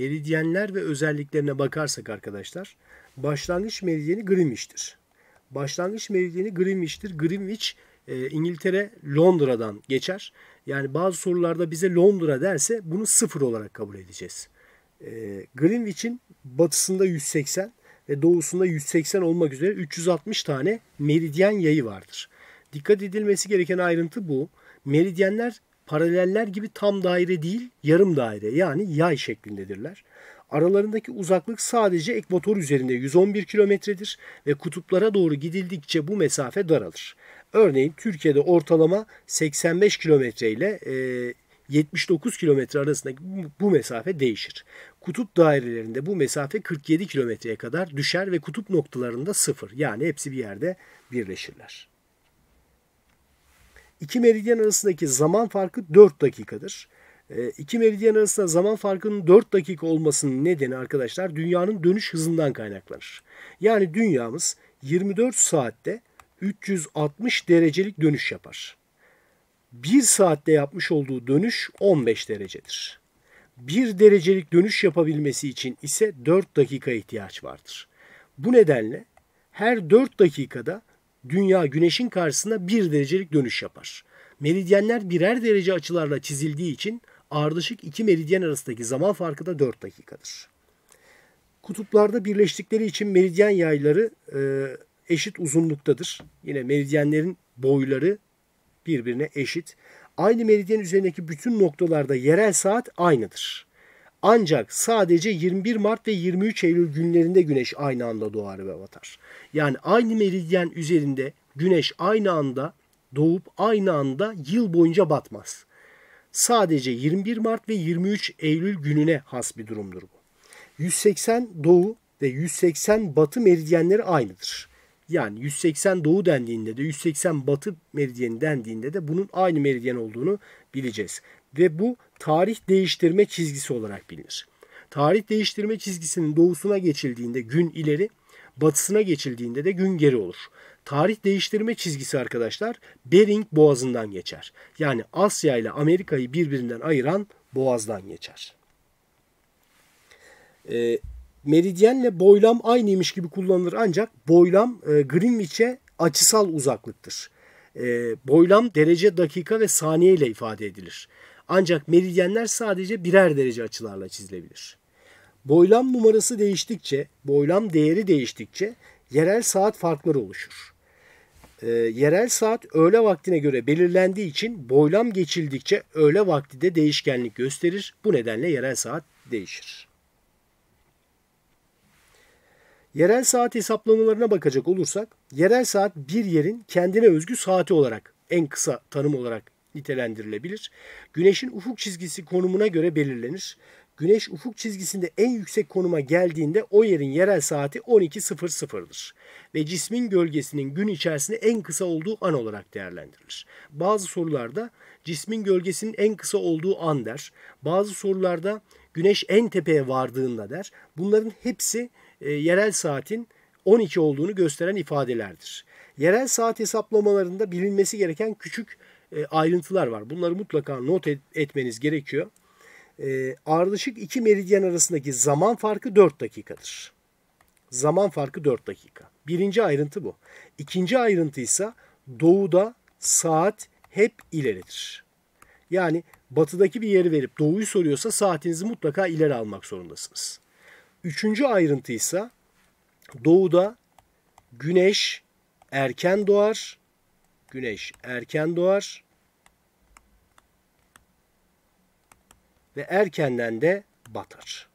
meridyenler ve özelliklerine bakarsak arkadaşlar başlangıç meridyeni Greenwich'tir. Başlangıç meridyeni Greenwich'tir. Greenwich e, İngiltere Londra'dan geçer. Yani bazı sorularda bize Londra derse bunu sıfır olarak kabul edeceğiz. E, Greenwich'in batısında 180 ve doğusunda 180 olmak üzere 360 tane meridyen yayı vardır. Dikkat edilmesi gereken ayrıntı bu. Meridyenler paraleller gibi tam daire değil, yarım daire yani yay şeklindedirler. Aralarındaki uzaklık sadece ekvator üzerinde 111 kilometredir ve kutuplara doğru gidildikçe bu mesafe daralır. Örneğin Türkiye'de ortalama 85 kilometre ile 79 e, kilometre arasındaki bu mesafe değişir. Kutup dairelerinde bu mesafe 47 kilometreye kadar düşer ve kutup noktalarında sıfır yani hepsi bir yerde birleşirler. İki meridyen arasındaki zaman farkı 4 dakikadır. Ee, iki meridyen arasında zaman farkının 4 dakika olmasının nedeni arkadaşlar dünyanın dönüş hızından kaynaklanır. Yani dünyamız 24 saatte 360 derecelik dönüş yapar. 1 saatte yapmış olduğu dönüş 15 derecedir. 1 derecelik dönüş yapabilmesi için ise 4 dakika ihtiyaç vardır. Bu nedenle her 4 dakikada Dünya güneşin karşısına bir derecelik dönüş yapar. Meridyenler birer derece açılarla çizildiği için ardışık iki meridyen arasındaki zaman farkı da 4 dakikadır. Kutuplarda birleştikleri için meridyen yayları e, eşit uzunluktadır. Yine meridyenlerin boyları birbirine eşit. Aynı meridyen üzerindeki bütün noktalarda yerel saat aynıdır. Ancak sadece 21 Mart ve 23 Eylül günlerinde güneş aynı anda doğar ve batar. Yani aynı meridyen üzerinde güneş aynı anda doğup aynı anda yıl boyunca batmaz. Sadece 21 Mart ve 23 Eylül gününe has bir durumdur bu. 180 doğu ve 180 batı meridyenleri aynıdır. Yani 180 doğu dendiğinde de 180 batı meridyeni dendiğinde de bunun aynı meridyen olduğunu bileceğiz. Ve bu tarih değiştirme çizgisi olarak bilinir. Tarih değiştirme çizgisinin doğusuna geçildiğinde gün ileri, batısına geçildiğinde de gün geri olur. Tarih değiştirme çizgisi arkadaşlar Bering Boğazı'ndan geçer. Yani Asya ile Amerika'yı birbirinden ayıran boğazdan geçer. Ee, meridyenle boylam aynıymış gibi kullanılır ancak boylam e, Greenwich'e açısal uzaklıktır. E, boylam derece, dakika ve saniye ile ifade edilir. Ancak meridyenler sadece birer derece açılarla çizilebilir. Boylam numarası değiştikçe, boylam değeri değiştikçe yerel saat farkları oluşur. E, yerel saat öğle vaktine göre belirlendiği için boylam geçildikçe öğle vakti de değişkenlik gösterir. Bu nedenle yerel saat değişir. Yerel saat hesaplamalarına bakacak olursak, yerel saat bir yerin kendine özgü saati olarak en kısa tanım olarak nitelendirilebilir. Güneşin ufuk çizgisi konumuna göre belirlenir. Güneş ufuk çizgisinde en yüksek konuma geldiğinde o yerin yerel saati 12.00'dır ve cismin gölgesinin gün içerisinde en kısa olduğu an olarak değerlendirilir. Bazı sorularda cismin gölgesinin en kısa olduğu an der. Bazı sorularda güneş en tepeye vardığında der. Bunların hepsi e, yerel saatin 12 olduğunu gösteren ifadelerdir. Yerel saat hesaplamalarında bilinmesi gereken küçük e, ayrıntılar var. Bunları mutlaka not etmeniz gerekiyor. E, ardışık iki meridyen arasındaki zaman farkı 4 dakikadır. Zaman farkı 4 dakika. Birinci ayrıntı bu. İkinci ayrıntı ise doğuda saat hep ileridir. Yani batıdaki bir yeri verip doğuyu soruyorsa saatinizi mutlaka ileri almak zorundasınız. Üçüncü ayrıntı ise doğuda güneş erken doğar. Güneş erken doğar. Ve erkenden de batar.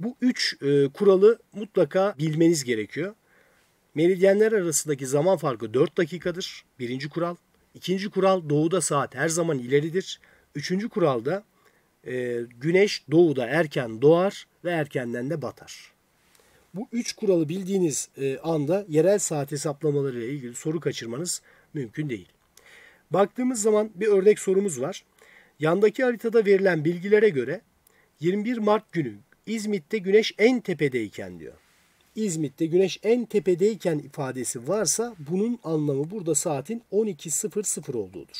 Bu üç e, kuralı mutlaka bilmeniz gerekiyor. Meridyenler arasındaki zaman farkı 4 dakikadır. Birinci kural. İkinci kural doğuda saat her zaman ileridir. Üçüncü kuralda e, güneş doğuda erken doğar ve erkenden de batar. Bu üç kuralı bildiğiniz e, anda yerel saat hesaplamaları ile ilgili soru kaçırmanız mümkün değil. Baktığımız zaman bir örnek sorumuz var. Yandaki haritada verilen bilgilere göre 21 Mart günü İzmit'te güneş en tepedeyken diyor. İzmit'te güneş en tepedeyken ifadesi varsa bunun anlamı burada saatin 12.00 olduğudur.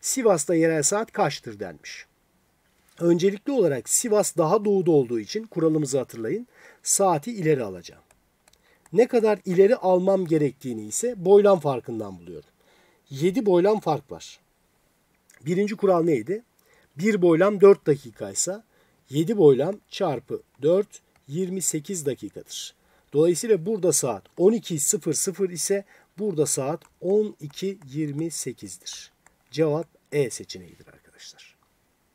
Sivas'ta yerel saat kaçtır denmiş. Öncelikli olarak Sivas daha doğuda olduğu için kuralımızı hatırlayın. Saati ileri alacağım. Ne kadar ileri almam gerektiğini ise boylam farkından buluyorum. 7 boylam fark var. Birinci kural neydi? 1 boylam 4 dakikaysa 7 boylam çarpı 4 28 dakikadır. Dolayısıyla burada saat 12.00 ise burada saat 12.28'dir. Cevap E seçeneğidir arkadaşlar.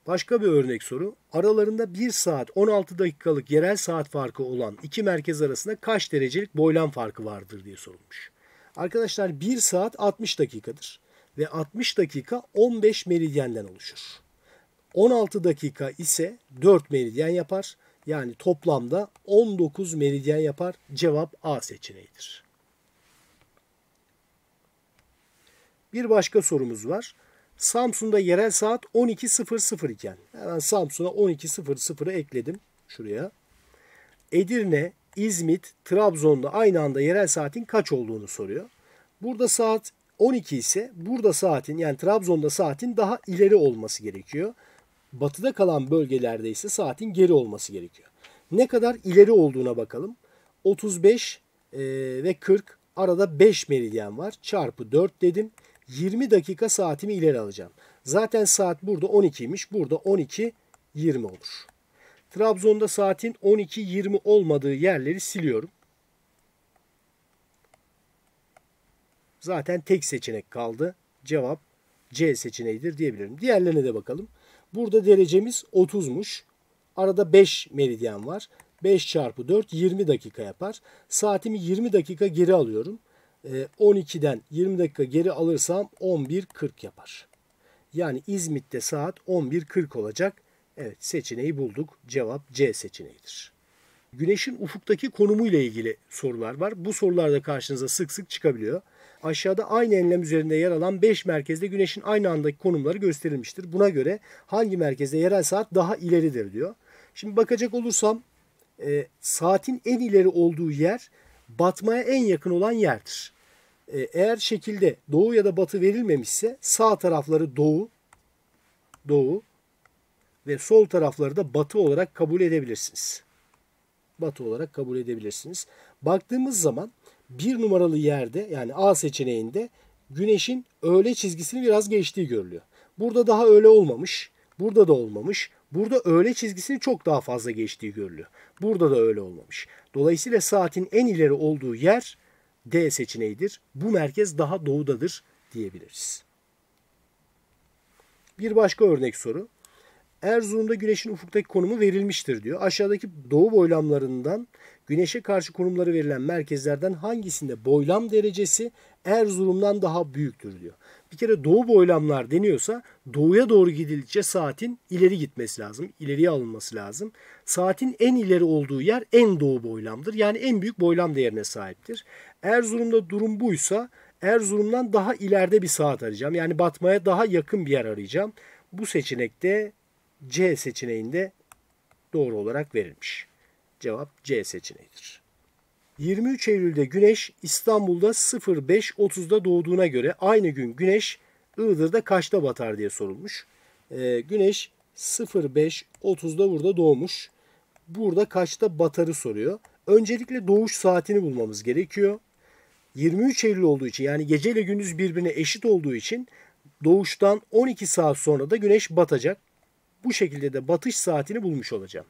Başka bir örnek soru. Aralarında 1 saat 16 dakikalık yerel saat farkı olan iki merkez arasında kaç derecelik boylam farkı vardır diye sorulmuş. Arkadaşlar 1 saat 60 dakikadır ve 60 dakika 15 meridyenden oluşur. 16 dakika ise 4 meridyen yapar. Yani toplamda 19 meridyen yapar. Cevap A seçeneğidir. Bir başka sorumuz var. Samsun'da yerel saat 12.00 iken hemen Samsun'a 12.00'ı ekledim şuraya. Edirne, İzmit, Trabzon'da aynı anda yerel saatin kaç olduğunu soruyor. Burada saat 12 ise burada saatin yani Trabzon'da saatin daha ileri olması gerekiyor. Batıda kalan bölgelerde ise saatin geri olması gerekiyor. Ne kadar ileri olduğuna bakalım. 35 e, ve 40 arada 5 meridyen var. Çarpı 4 dedim. 20 dakika saatimi ileri alacağım. Zaten saat burada 12'ymiş. Burada 12:20 olur. Trabzon'da saatin 12:20 olmadığı yerleri siliyorum. Zaten tek seçenek kaldı. Cevap C seçeneğidir diyebilirim. Diğerlerine de bakalım. Burada derecemiz 30'muş. Arada 5 meridyen var. 5 çarpı 4 20 dakika yapar. Saatimi 20 dakika geri alıyorum. 12'den ee, 20 dakika geri alırsam 11.40 yapar. Yani İzmit'te saat 11.40 olacak. Evet seçeneği bulduk. Cevap C seçeneğidir. Güneşin ufuktaki konumu ile ilgili sorular var. Bu sorular da karşınıza sık sık çıkabiliyor. Aşağıda aynı enlem üzerinde yer alan 5 merkezde güneşin aynı andaki konumları gösterilmiştir. Buna göre hangi merkezde yerel saat daha ileridir diyor. Şimdi bakacak olursam e, saatin en ileri olduğu yer batmaya en yakın olan yerdir. E, eğer şekilde doğu ya da batı verilmemişse sağ tarafları doğu, doğu ve sol tarafları da batı olarak kabul edebilirsiniz. Batı olarak kabul edebilirsiniz. Baktığımız zaman bir numaralı yerde yani A seçeneğinde güneşin öğle çizgisini biraz geçtiği görülüyor. Burada daha öyle olmamış. Burada da olmamış. Burada öğle çizgisini çok daha fazla geçtiği görülüyor. Burada da öyle olmamış. Dolayısıyla saatin en ileri olduğu yer D seçeneğidir. Bu merkez daha doğudadır diyebiliriz. Bir başka örnek soru. Erzurum'da güneşin ufuktaki konumu verilmiştir diyor. Aşağıdaki doğu boylamlarından güneşe karşı konumları verilen merkezlerden hangisinde boylam derecesi Erzurum'dan daha büyüktür diyor. Bir kere doğu boylamlar deniyorsa doğuya doğru gidildikçe saatin ileri gitmesi lazım. ileriye alınması lazım. Saatin en ileri olduğu yer en doğu boylamdır. Yani en büyük boylam değerine sahiptir. Erzurum'da durum buysa Erzurum'dan daha ileride bir saat arayacağım. Yani batmaya daha yakın bir yer arayacağım. Bu seçenekte C seçeneğinde doğru olarak verilmiş. Cevap C seçeneğidir. 23 Eylül'de Güneş İstanbul'da 05.30'da doğduğuna göre aynı gün Güneş Iğdır'da kaçta batar diye sorulmuş. Ee, güneş 05.30'da burada doğmuş. Burada kaçta batarı soruyor. Öncelikle doğuş saatini bulmamız gerekiyor. 23 Eylül olduğu için yani gece ile gündüz birbirine eşit olduğu için doğuştan 12 saat sonra da güneş batacak bu şekilde de batış saatini bulmuş olacağım.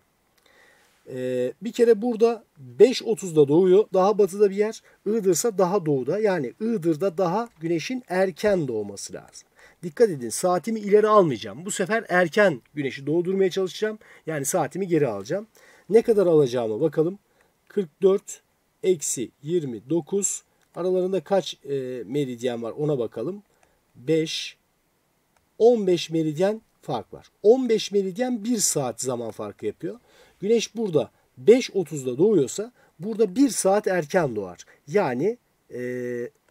Ee, bir kere burada 5.30'da doğuyor. Daha batıda bir yer. Iğdır'sa daha doğuda. Yani Iğdır'da daha güneşin erken doğması lazım. Dikkat edin saatimi ileri almayacağım. Bu sefer erken güneşi doğdurmaya çalışacağım. Yani saatimi geri alacağım. Ne kadar alacağımı bakalım. 44 eksi 29 aralarında kaç e, meridyen var ona bakalım. 5 15 meridyen fark var. 15 meridyen 1 saat zaman farkı yapıyor. Güneş burada 5.30'da doğuyorsa burada 1 saat erken doğar. Yani e,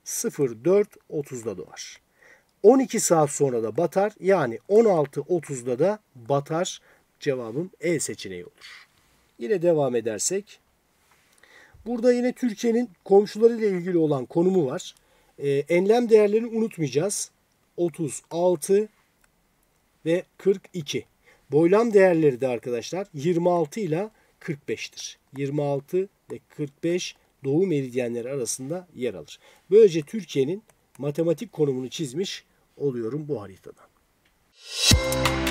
04.30'da doğar. 12 saat sonra da batar. Yani 16.30'da da batar. Cevabım E seçeneği olur. Yine devam edersek. Burada yine Türkiye'nin komşularıyla ilgili olan konumu var. E, enlem değerlerini unutmayacağız. 36 ve 42. Boylam değerleri de arkadaşlar 26 ile 45'tir. 26 ve 45 doğu meridyenleri arasında yer alır. Böylece Türkiye'nin matematik konumunu çizmiş oluyorum bu haritadan. Müzik